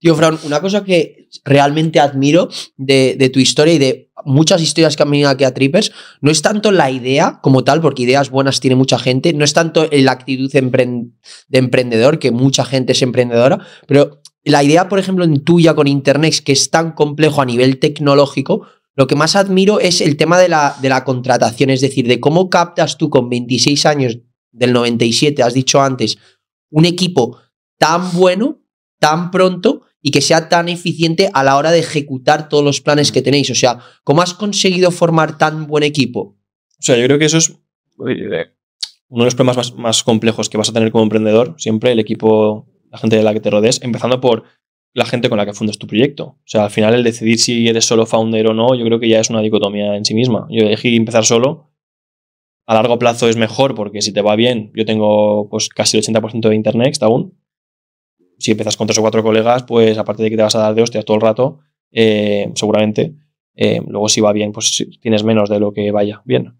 Tío, Fran, una cosa que realmente admiro de, tu historia y de muchas historias que han venido aquí a Trippers, no es tanto la idea como tal, porque ideas buenas tiene mucha gente, no es tanto la actitud de emprendedor, que mucha gente es emprendedora, pero la idea, por ejemplo, en tuya con Internet, que es tan complejo a nivel tecnológico, lo que más admiro es el tema de la, de la contratación, es decir, de cómo captas tú con 26 años del 97, has dicho antes, un equipo tan bueno, tan pronto, y que sea tan eficiente a la hora de ejecutar todos los planes que mm. tenéis. O sea, ¿cómo has conseguido formar tan buen equipo? O sea, yo creo que eso es uno de los problemas más, complejos que vas a tener como emprendedor, siempre el equipo, la gente de la que te rodees, empezando por la gente con la que fundas tu proyecto. O sea, al final el decidir si eres solo founder o no, yo creo que ya es una dicotomía en sí misma. Yo elegí empezar solo. A largo plazo es mejor porque si te va bien, yo tengo pues casi el 80% de internet aún, si empiezas con tres o cuatro colegas, pues aparte de que te vas a dar de hostias todo el rato, eh, seguramente, eh, luego si va bien, pues tienes menos de lo que vaya bien.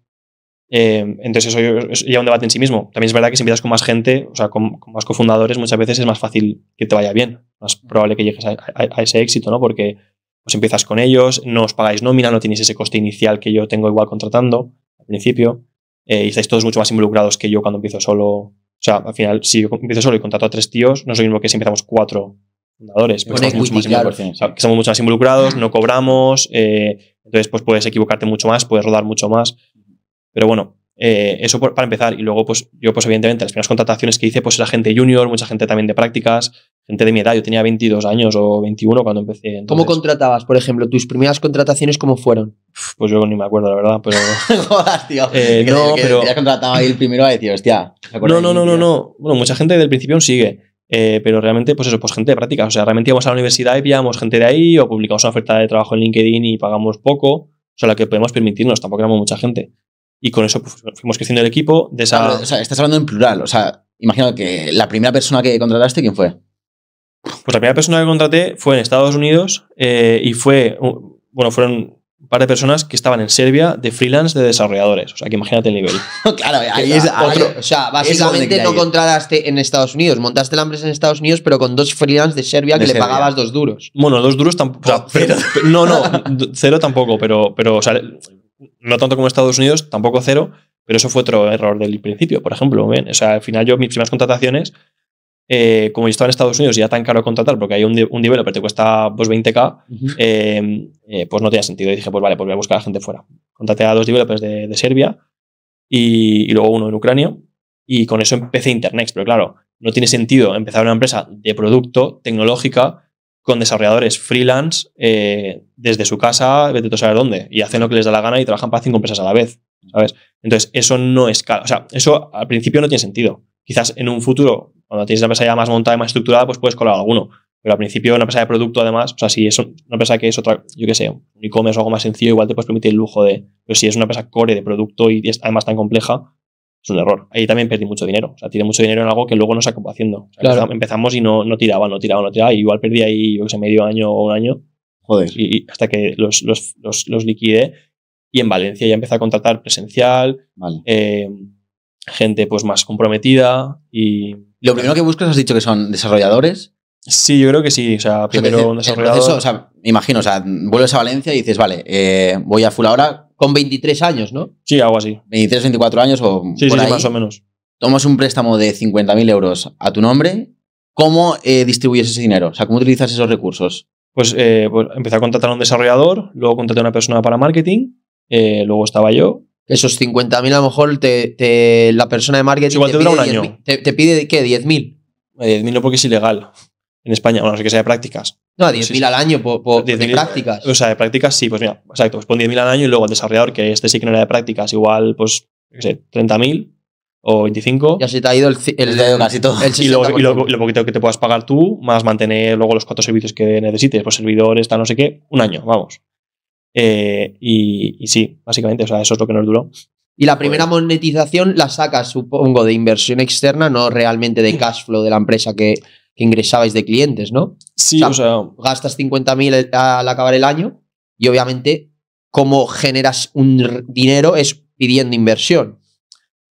Eh, entonces eso es ya un debate en sí mismo. También es verdad que si empiezas con más gente, o sea, con, más cofundadores, muchas veces es más fácil que te vaya bien, más probable que llegues a, ese éxito, ¿no? Porque pues empiezas con ellos, no os pagáis nómina, no tenéis ese coste inicial que yo tengo igual contratando al principio, y estáis todos mucho más involucrados que yo cuando empiezo solo o sea, al final, si yo empiezo solo y contrato a tres tíos, no es lo mismo que si empezamos cuatro fundadores. pero somos, mucho más somos, mucho más involucrados, no cobramos, eh, entonces pues puedes equivocarte mucho más, puedes rodar mucho más. Pero bueno, eh, eso para empezar. Y luego, pues yo, pues evidentemente, las primeras contrataciones que hice, pues era gente junior, mucha gente también de prácticas, gente de mi edad. Yo tenía 22 años o 21 cuando empecé. ¿Cómo contratabas, por ejemplo? ¿Tus primeras contrataciones cómo fueron? Pues yo ni me acuerdo, la verdad, pero... tío. Eh, no, pero... Ya contrataba ahí el primero a decir, hostia. No, no, no, no, Bueno, mucha gente del principio aún sigue. Eh, pero realmente, pues eso, pues gente de prácticas. O sea, realmente íbamos a la universidad y pillábamos gente de ahí o publicamos una oferta de trabajo en LinkedIn y pagamos poco. O sea, lo que podemos permitirnos, tampoco éramos mucha gente. Y con eso pues, fuimos creciendo el equipo. De o sea, estás hablando en plural. O sea, imagino que la primera persona que contrataste, ¿quién fue? Pues la primera persona que contraté fue en Estados Unidos eh, y fue, bueno, fueron un par de personas que estaban en Serbia de freelance de desarrolladores. O sea, que imagínate el nivel. claro, ahí es otro. o sea, básicamente no contrataste en Estados Unidos. Montaste la empresa en Estados Unidos, pero con dos freelance de Serbia que le pagabas dos duros. Bueno, dos duros tampoco. no, no, cero tampoco, pero, pero o sea, no tanto como Estados Unidos, tampoco cero, pero eso fue otro error del principio, por ejemplo. O sea, al final yo mis primeras contrataciones, eh, como yo estaba en Estados Unidos y era tan caro contratar porque hay un, developer que te cuesta pues, 20k, em, eh, pues no tenía sentido. Y dije, pues vale, pues voy a buscar a gente fuera. Contraté a dos developers de, Serbia y, luego uno en Ucrania y con eso empecé internet pero claro, no tiene sentido empezar una empresa de producto tecnológica con desarrolladores freelance eh, desde su casa, vete a saber dónde, y hacen lo que les da la gana y trabajan para cinco empresas a la vez, ¿sabes? Entonces, eso no es, O sea, eso al principio no tiene sentido. Quizás en un futuro, cuando tienes una empresa ya más montada y más estructurada, pues puedes colar alguno. Pero al principio, una empresa de producto, además, o sea, si es una empresa que es otra, yo qué sé, un e-commerce o algo más sencillo, igual te puedes permitir el lujo de. Pero si es una empresa core de producto y es además tan compleja, es un error. Ahí también perdí mucho dinero. O sea, tiré mucho dinero en algo que luego no se haciendo. Empezamos y no, no tiraba, no tiraba, no tiraba. igual perdí ahí, yo que sé, medio año o un año. Joder. hasta que los, los, Y en Valencia ya empecé a contratar presencial, eh, gente pues más comprometida. y Lo primero que buscas has dicho que son desarrolladores. Sí, yo creo que sí. O sea, primero imagino, vuelves a Valencia y dices, vale, eh, voy a full ahora, con 23 años, ¿no? Sí, algo así. 23, 24 años o por más o menos. Tomas un préstamo de 50.000 euros a tu nombre. ¿Cómo eh, distribuyes ese dinero? O sea, ¿cómo utilizas esos recursos? Pues, eh, pues, empecé a contratar a un desarrollador, luego contraté a una persona para marketing, eh, luego estaba yo. Esos 50.000 a lo mejor la persona de marketing... Igual te, te dura un año. te, te, pide, ¿qué? ¿10.000? 10.000 no porque es ilegal en España, bueno, no sé que sea de prácticas. No, 10.000 pues al año por, de prácticas. O sea, de prácticas sí, pues mira, exacto, pues pon 10.000 al año y luego el desarrollador, que este sí que no era de prácticas, igual, pues, no sé, 30.000 o 25. Ya se te ha ido el, el, casi todo. y, luego, lo, poquito que te puedas pagar tú, más mantener luego los cuatro servicios que necesites, pues servidores, tal, no sé qué, un año, vamos. Eh, y, y sí, básicamente, o sea, eso es lo que nos duró. Y la primera monetización la sacas, supongo, de inversión externa, no realmente de cash flow de la empresa que, ingresabais de clientes, ¿no? Sí, o sea, gastas 50.000 al acabar el año y obviamente cómo generas un dinero es pidiendo inversión.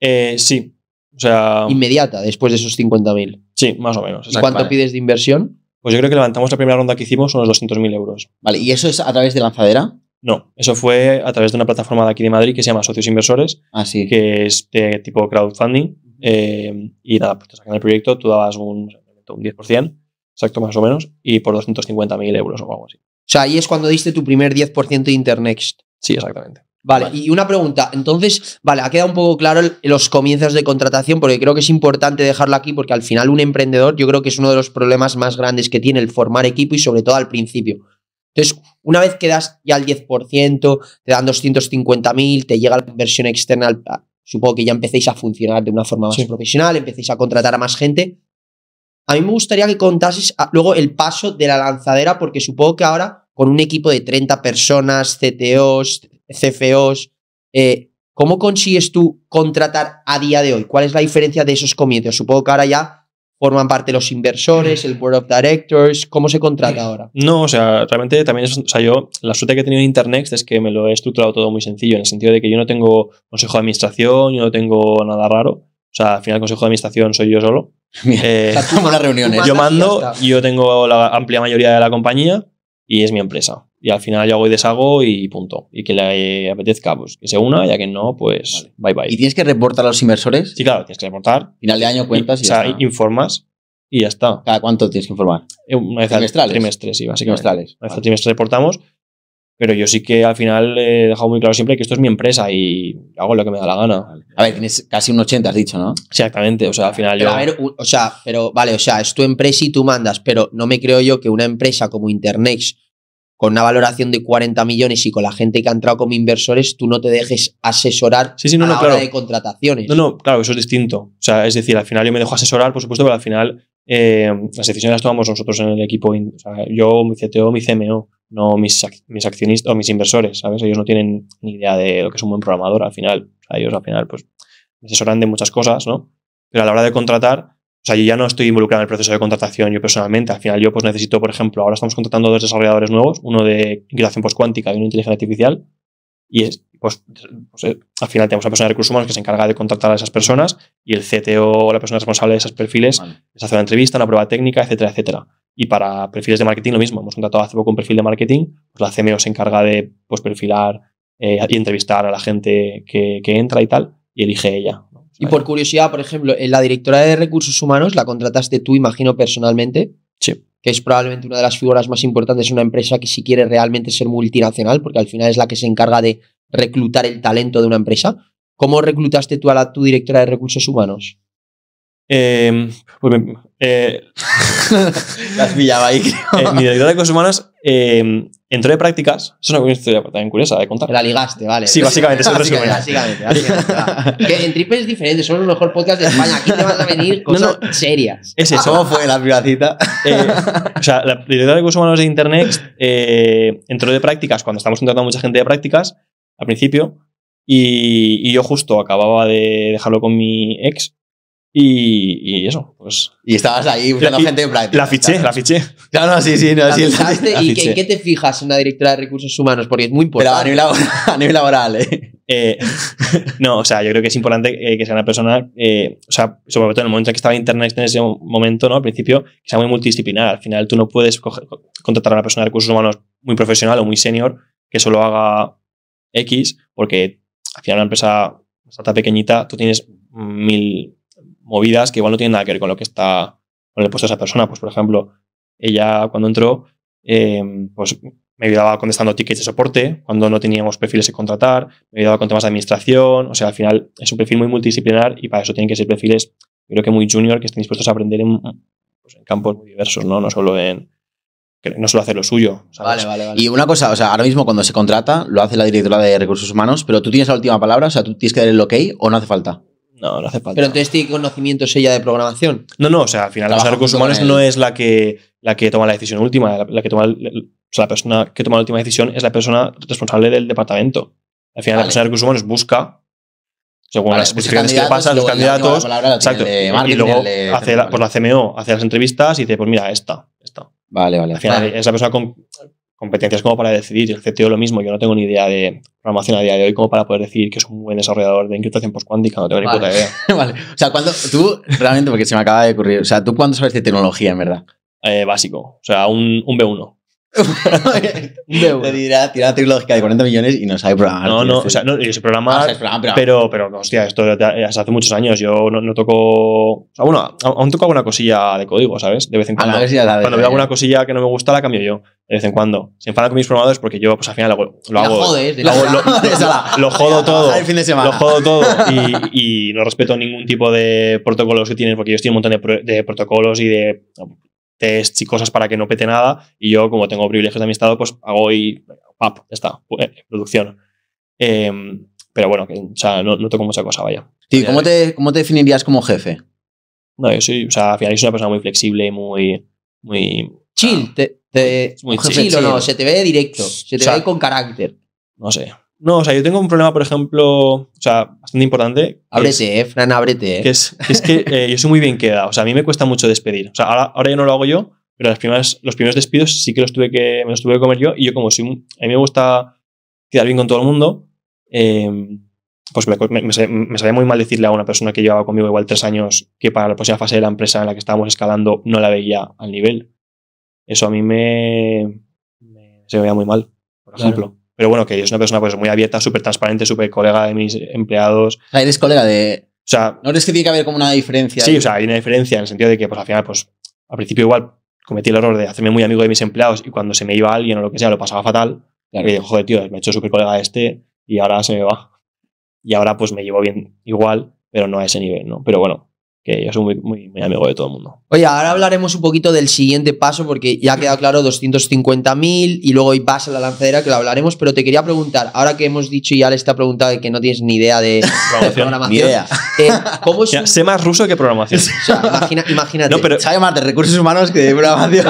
Eh, sí, o sea... Inmediata, después de esos 50.000. Sí, más o menos. ¿Y cuánto pides de inversión? Pues yo creo que levantamos la primera ronda que hicimos unos 200.000 euros. Vale, ¿y eso es a través de lanzadera? No, eso fue a través de una plataforma de aquí de Madrid que se llama Socios Inversores, ah, sí. que es tipo crowdfunding. Eh, y nada, pues te sacan el proyecto, tú dabas un, un 10%, exacto más o menos, y por 250.000 euros o algo así. O sea, ahí es cuando diste tu primer 10% de Internext. Sí, exactamente. Vale, y una pregunta. Entonces, vale, ha quedado un poco claro los comienzos de contratación, porque creo que es importante dejarlo aquí, porque al final un emprendedor, yo creo que es uno de los problemas más grandes que tiene el formar equipo y sobre todo al principio. Entonces, una vez que das ya el 10%, te dan 250.000, te llega la versión externa, supongo que ya empecéis a funcionar de una forma más profesional, empecéis a contratar a más gente. A mí me gustaría que contases ah, luego el paso de la lanzadera, porque supongo que ahora con un equipo de 30 personas, CTOs, CFOs, eh, ¿cómo consigues tú contratar a día de hoy? ¿Cuál es la diferencia de esos comienzos? Supongo que ahora ya forman parte los inversores, el board of directors, ¿cómo se contrata ahora? No, o sea, realmente también o sea, yo la suerte que he tenido en Internext es que me lo he estructurado todo muy sencillo, en el sentido de que yo no tengo consejo de administración, yo no tengo nada raro, o sea, al final el consejo de administración soy yo solo. Eh, yo mando, yo tengo la amplia mayoría de la compañía y es mi empresa. Y al final yo hago y deshago y punto. Y que le apetezca, pues que se una ya que no, pues bye bye. ¿Y tienes que reportar a los inversores? Sí, claro, tienes que reportar. Final de año cuentas y, O sea, informas y ya está. ¿Cada cuánto tienes que informar? Eh, una vez ¿Trimestrales? Trimestres, sí, básicamente. Trimestrales. Una vez trimestre reportamos pero yo sí que al final he dejado muy claro siempre que esto es mi empresa y hago lo que me da la gana. A ver, tienes casi un 80, has dicho, ¿no? Exactamente, o sea, al final yo... A ver, o sea, pero vale, o sea, es tu empresa y tú mandas, pero no me creo yo que una empresa como Internex, con una valoración de 40 millones y con la gente que ha entrado como inversores, tú no te dejes asesorar a la hora de contrataciones. No, no, claro, eso es distinto. O sea, es decir, al final yo me dejo asesorar, por supuesto, pero al final eh, las decisiones las tomamos nosotros en el equipo. O sea, yo, mi CTO, mi CMO no mis, mis accionistas o mis inversores, ¿sabes? Ellos no tienen ni idea de lo que es un buen programador al final. O ellos al final, pues, me asesoran de muchas cosas, ¿no? Pero a la hora de contratar, o sea, yo ya no estoy involucrado en el proceso de contratación yo personalmente. Al final yo pues necesito, por ejemplo, ahora estamos contratando dos desarrolladores nuevos, uno de integración postcuántica y uno de inteligencia artificial. Y es, pues, pues eh, al final tenemos una persona de recursos humanos que se encarga de contratar a esas personas y el CTO la persona responsable de esos perfiles les hace una entrevista, una prueba técnica, etcétera, etcétera. Y para perfiles de marketing lo mismo. Hemos contratado hace poco un perfil de marketing, pues la CMO se encarga de pues, perfilar eh, y entrevistar a la gente que, entra y tal, y elige ella. Y por curiosidad, por ejemplo, eh, la directora de recursos humanos la contrataste tú, imagino, personalmente. Sí. Que es probablemente una de las figuras más importantes en una empresa que si quiere realmente ser multinacional, porque al final es la que se encarga de reclutar el talento de una empresa. ¿Cómo reclutaste tú a la, tu directora de recursos humanos? Em, eh, eh, mi directora de recursos humanos em, entró de prácticas. Es una historia también curiosa de contar. La ligaste, vale. Sí, básicamente. es en Triple es diferente. Son los mejores podcasts de España. Aquí te vas a venir cosas serias. ese eso. ¿Cómo fue la privacita? Eh, o sea, la directora de recursos humanos de Internet entró de prácticas cuando estamos contratando a mucha gente de prácticas al principio. y yo justo acababa de dejarlo con mi ex y, eso, pues. Y estabas ahí buscando gente en práctica. La fiché, la fiché. claro, sí, sí. ¿Y qué te fijas una directora de recursos humanos? Porque es muy importante. Pero a nivel laboral, ¿eh? eh no, o sea, yo creo que es importante eh, que sea una persona, eh, o sea, sobre todo en el momento en que estaba Internet en ese momento, ¿no? Al principio, que sea muy multidisciplinar. Al final, tú no puedes contratar a una persona de recursos humanos muy profesional o muy senior que solo haga X, porque al final, una empresa bastante pequeñita, tú tienes mil movidas que igual no tienen nada que ver con lo que está con el puesto de esa persona. Pues, por ejemplo, ella cuando entró, em, pues me ayudaba contestando tickets de soporte cuando no teníamos perfiles que contratar, me ayudaba con temas de administración, o sea, al final es un perfil muy multidisciplinar y para eso tienen que ser perfiles, creo que muy junior, que estén dispuestos a aprender en, pues, campos muy diversos, ¿no? No solo en, no solo hacer lo suyo. Y una cosa, o sea, ahora mismo cuando se contrata, lo hace la directora de recursos humanos, pero tú tienes la última palabra, o sea, tú tienes que dar el ok o no hace falta. No, no hace falta. Pero entonces tiene conocimientos ella de programación. No, no, o sea, al final los recursos humanos no es la que, la que toma la decisión última, la, que toma o sea, la persona que toma la última decisión es la persona responsable del departamento. Al final la persona de recursos humanos busca según las pues especificaciones que pasan, los candidatos, y luego hace la, pues la CMO hace las entrevistas y dice, pues mira, esta, esta. Vale, vale. Al final es la persona con, competencias como para decidir, el CTO lo mismo, yo no tengo ni idea de programación a día de hoy como para poder decir que es un buen desarrollador de encriptación postcuántica, no tengo ni puta idea. vale, o sea, cuando tú, realmente, porque se me acaba de ocurrir, o sea, ¿tú cuándo sabes de tecnología, en verdad? Eh, básico, o sea, un B1. dirá tira una trilogía de 40 millones y no sabe programar. No, no, o sea, no, yo sé programar, ah, pero, pero, hostia, esto hace muchos años yo no, no toco. O sea, bueno, aún toco alguna cosilla de código, ¿sabes? De vez en ah, cuando. cuando veo alguna cosilla que no me gusta, la cambio yo. De vez en cuando. Se enfada con mis programadores porque yo, pues al final lo, hago. lo, jodo todo. Lo jodo todo. Y, no respeto ningún tipo de protocolos que tienen porque yo estoy un montón de, de protocolos y de test y cosas para que no pete nada. Y yo, como tengo privilegios de mi estado, pues hago y ya está, eh, producción. Em, pero bueno, o sea, no, no, toco mucha cosa, vaya. ¿cómo te, ¿cómo te definirías como jefe? No, yo soy, o sea, al final soy una persona muy flexible, muy. muy chill, ah, te, muy chill, no, se te ve directo, se te ve con carácter. No sé, no, o sea, yo tengo un problema, por ejemplo, o sea, bastante importante. Ábrete, Fran, ábrete. Eh. Que es, que, es que eh, yo soy muy bien queda. O sea, a mí me cuesta mucho despedir. O sea, ahora, ahora ya no lo hago yo, pero las primeras, los primeros despidos sí que los tuve que, me los tuve que comer yo. Y yo, como si a mí me gusta quedar bien con todo el mundo, em, pues me, me, sabía muy mal decirle a una persona que llevaba conmigo igual tres años que para la próxima fase de la empresa en la que estábamos escalando no la veía al nivel. Eso a mí me, se me veía muy mal, por ejemplo. Pero bueno, que es una persona pues muy abierta, súper transparente, súper colega de mis empleados. O eres colega de... O sea, ¿No crees que tiene que haber como una diferencia? Sí, o sea, hay una diferencia en el sentido de que pues al final, pues al principio igual cometí el error de hacerme muy amigo de mis empleados y cuando se me iba alguien o lo que sea lo pasaba fatal. Claro. dije, joder, tío, me he hecho súper colega este y ahora se me va. Y ahora pues me llevo bien igual, pero no a ese nivel, ¿no? Pero bueno, yo soy muy, amigo de todo el mundo. Oye, ahora hablaremos un poquito del siguiente paso, porque ya ha quedado claro 250.000 y luego vas a la lanzadera, que lo hablaremos, pero te quería preguntar, ahora que hemos dicho y ya le está preguntado de que no tienes ni idea de programación, eh, ¿cómo es Sé más ruso que programación. imagina, imagínate. Sabe más de recursos humanos que de programación.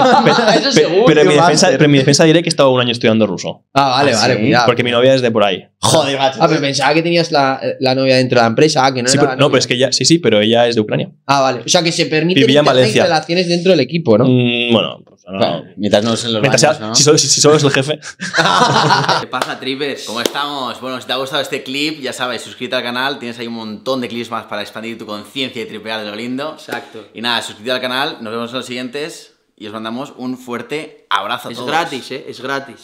Pero, en mi defensa, diré que he estado un año estudiando ruso. Ah, vale, vale. Porque mi novia es de por ahí. Joder, macho. Ah, pero pensaba que tenías la, novia dentro de la empresa, ah, que no No, pero que ya, sí, sí, pero ella es de Ucrania. Ah, vale. O sea, que se permite Vivía relaciones dentro del equipo, ¿no? Mm, bueno, pues, mientras no es los Si, solo, es el jefe. ¿Qué pasa, tripes? ¿Cómo estamos? Bueno, si te ha gustado este clip, ya sabes, suscríbete al canal. Tienes ahí un montón de clips más para expandir tu conciencia y tripear de lo lindo. Exacto. Y nada, suscríbete al canal. Nos vemos en los siguientes. Y os mandamos un fuerte abrazo es Es gratis, ¿eh? Es gratis.